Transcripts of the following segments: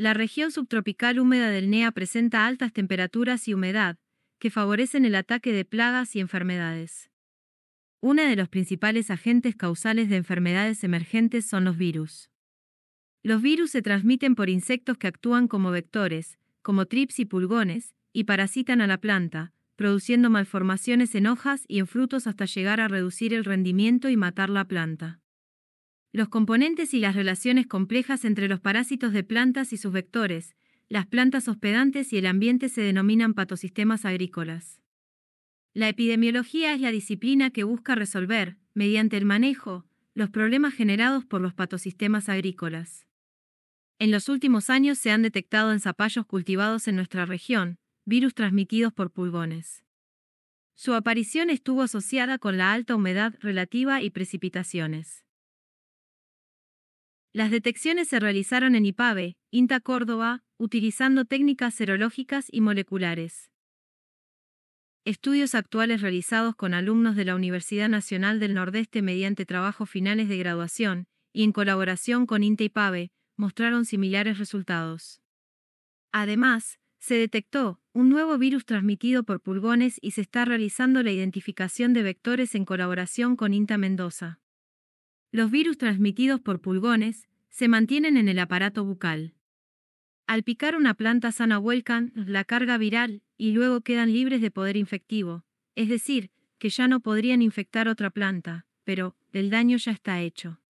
La región subtropical húmeda del NEA presenta altas temperaturas y humedad, que favorecen el ataque de plagas y enfermedades. Uno de los principales agentes causales de enfermedades emergentes son los virus. Los virus se transmiten por insectos que actúan como vectores, como trips y pulgones, y parasitan a la planta, produciendo malformaciones en hojas y en frutos hasta llegar a reducir el rendimiento y matar la planta los componentes y las relaciones complejas entre los parásitos de plantas y sus vectores, las plantas hospedantes y el ambiente se denominan patosistemas agrícolas. La epidemiología es la disciplina que busca resolver, mediante el manejo, los problemas generados por los patosistemas agrícolas. En los últimos años se han detectado en zapallos cultivados en nuestra región, virus transmitidos por pulgones. Su aparición estuvo asociada con la alta humedad relativa y precipitaciones. Las detecciones se realizaron en IPAVE, INTA Córdoba, utilizando técnicas serológicas y moleculares. Estudios actuales realizados con alumnos de la Universidad Nacional del Nordeste mediante trabajos finales de graduación y en colaboración con INTA IPAVE mostraron similares resultados. Además, se detectó un nuevo virus transmitido por pulgones y se está realizando la identificación de vectores en colaboración con INTA Mendoza. Los virus transmitidos por pulgones se mantienen en el aparato bucal. Al picar una planta sana vuelcan la carga viral y luego quedan libres de poder infectivo, es decir, que ya no podrían infectar otra planta, pero el daño ya está hecho.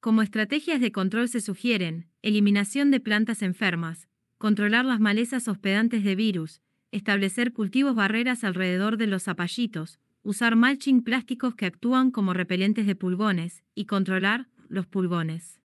Como estrategias de control se sugieren, eliminación de plantas enfermas, controlar las malezas hospedantes de virus, establecer cultivos barreras alrededor de los zapallitos, usar mulching plásticos que actúan como repelentes de pulgones y controlar los pulgones.